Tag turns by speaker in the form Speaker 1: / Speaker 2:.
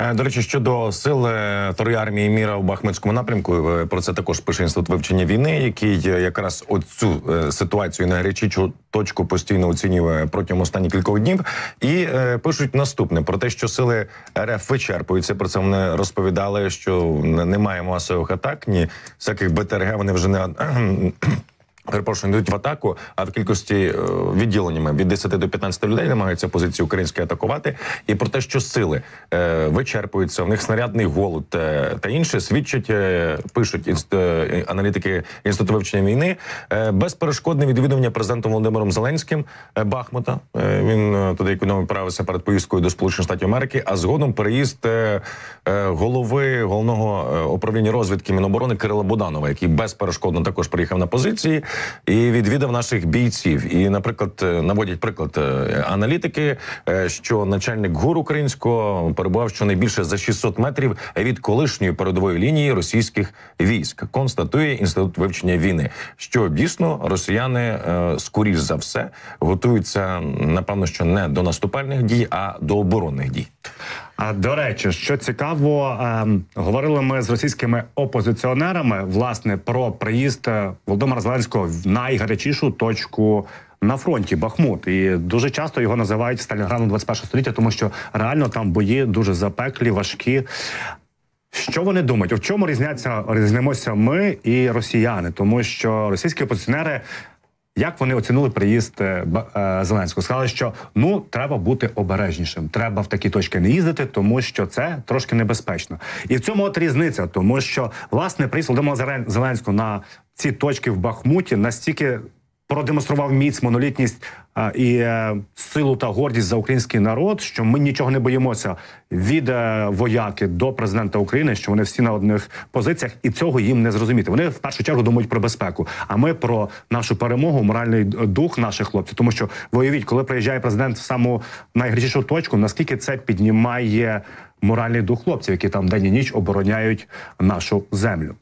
Speaker 1: Е, до речі, щодо сил второї е, армії міра у Бахмутському напрямку, е, про це також пише інститут вивчення війни, який якраз оцю ситуацію на гарячічу точку постійно оцінює протягом останніх кількох днів. І пишуть наступне про те, що сили РФ вичерпуються. Про це вони розповідали, що немає масових атак, ні всяких БТРГ. Вони вже не Перепрошую, не йдуть в атаку, а в кількості е, відділеннями від 10 до 15 людей намагаються позиції українські атакувати. І про те, що сили е, вичерпуються, у них снарядний голод е, та інше свідчать, е, пишуть інст, е, аналітики інституту вивчення війни е, безперешкодне відвідування президентом Володимиром Зеленським е, Бахмута. Е, він е, туди економі правився перед поїздкою до Сполучених Штатів Америки. А згодом переїзд е, е, голови головного е, управління розвідки Міноборони Кирила Буданова, який безперешкодно також приїхав на позиції і відвідав наших бійців. І, наприклад, е, наводять приклад е, аналітики, е, що начальник гур українського перебував щонайбільше за 600 метрів від колишньої передової лінії російських військ. Констатує інститут вивчення війни, що дійсно росіяни скоріш за все
Speaker 2: готуються, напевно, що не до наступальних дій, а до оборонних дій. До речі, що цікаво, ем, говорили ми з російськими опозиціонерами власне про приїзд е, Володимира Зеленського в найгарячішу точку. На фронті Бахмут і дуже часто його називають Сталінградом 21 століття, тому що реально там бої дуже запеклі, важкі. Що вони думають? У чому різняться різнимося ми і росіяни? Тому що російські опозиціонери як вони оцінили приїзд е, е, Зеленського? Сказали, що ну треба бути обережнішим. Треба в такі точки не їздити, тому що це трошки небезпечно. І в цьому от різниця, тому що власне приїзд Володимира Зеленського на ці точки в Бахмуті настільки продемонстрував міць, монолітність і е, силу та гордість за український народ, що ми нічого не боїмося від е, вояки до президента України, що вони всі на одних позиціях, і цього їм не зрозуміти. Вони в першу чергу думають про безпеку. А ми про нашу перемогу, моральний дух наших хлопців, тому що воєвіть, коли приїжджає президент в саму найгарячішу точку, наскільки це піднімає моральний дух хлопців, які там день і ніч обороняють нашу землю.